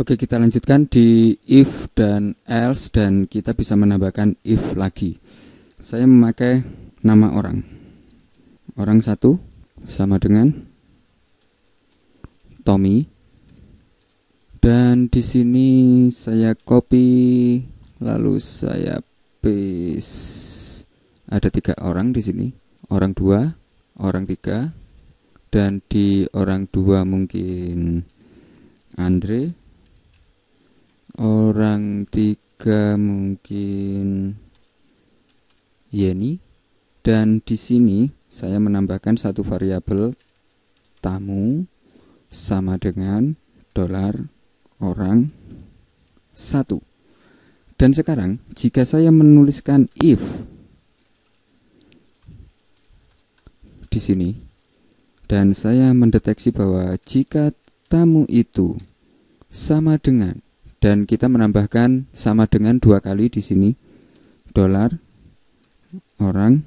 Oke, kita lanjutkan di if dan else dan kita bisa menambahkan if lagi. Saya memakai nama orang. Orang satu sama dengan Tommy. Dan di sini saya copy lalu saya paste ada tiga orang di sini, orang dua, orang tiga dan di orang dua mungkin Andre orang tiga mungkin Yeni dan di sini saya menambahkan satu variabel tamu sama dengan dolar orang satu dan sekarang jika saya menuliskan if di sini dan saya mendeteksi bahwa jika tamu itu sama dengan dan kita menambahkan sama dengan dua kali di sini dolar orang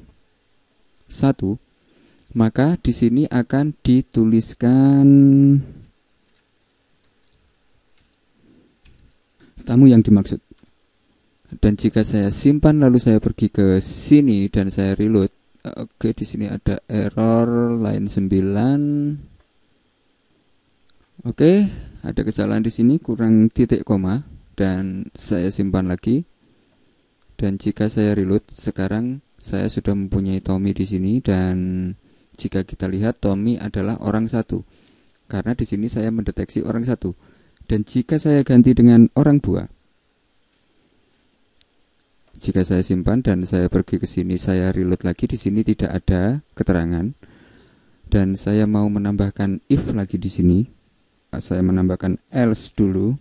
satu maka di sini akan dituliskan tamu yang dimaksud dan jika saya simpan lalu saya pergi ke sini dan saya reload Oke, di sini ada error line 9. Oke, ada kesalahan di sini kurang titik koma dan saya simpan lagi. Dan jika saya reload sekarang saya sudah mempunyai Tommy di sini dan jika kita lihat Tommy adalah orang satu. Karena di sini saya mendeteksi orang satu. Dan jika saya ganti dengan orang dua, jika saya simpan dan saya pergi ke sini saya reload lagi di sini tidak ada keterangan dan saya mau menambahkan if lagi di sini saya menambahkan else dulu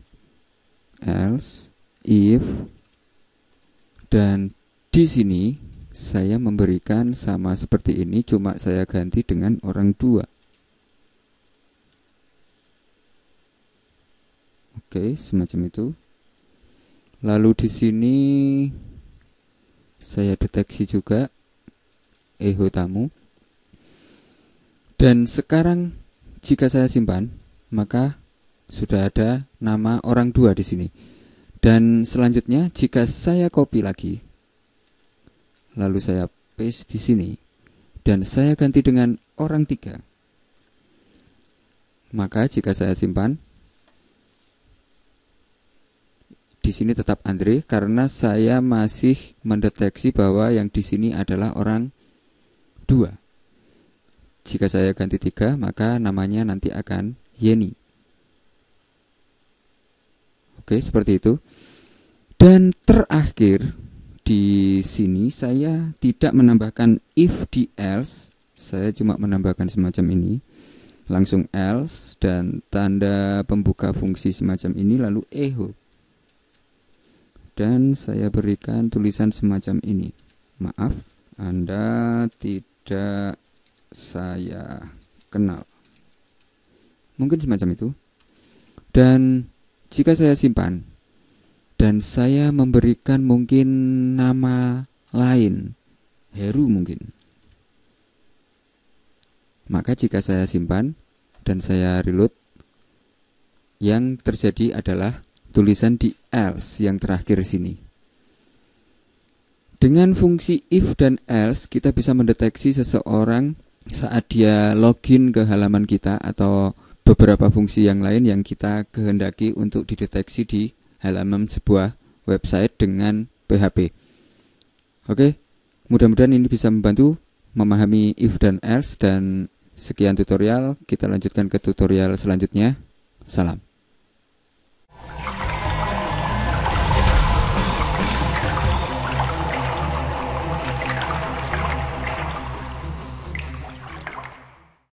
else if dan di sini saya memberikan sama seperti ini cuma saya ganti dengan orang dua. Oke, semacam itu. Lalu di sini saya deteksi juga eho tamu. Dan sekarang jika saya simpan, maka sudah ada nama orang dua di sini. Dan selanjutnya jika saya copy lagi, lalu saya paste di sini dan saya ganti dengan orang tiga. Maka jika saya simpan, di sini tetap Andre karena saya masih mendeteksi bahwa yang di sini adalah orang dua. Jika saya ganti tiga, maka namanya nanti akan Yeni. Oke, seperti itu. Dan terakhir di sini saya tidak menambahkan if di else, saya cuma menambahkan semacam ini. Langsung else dan tanda pembuka fungsi semacam ini lalu echo dan saya berikan tulisan semacam ini. Maaf, Anda tidak saya kenal. Mungkin semacam itu. Dan jika saya simpan dan saya memberikan mungkin nama lain, Heru mungkin. Maka jika saya simpan dan saya reload, yang terjadi adalah tulisan di else yang terakhir sini. Dengan fungsi if dan else kita bisa mendeteksi seseorang saat dia login ke halaman kita atau beberapa fungsi yang lain yang kita kehendaki untuk dideteksi di halaman sebuah website dengan PHP. Oke, mudah-mudahan ini bisa membantu memahami if dan else dan sekian tutorial, kita lanjutkan ke tutorial selanjutnya. Salam.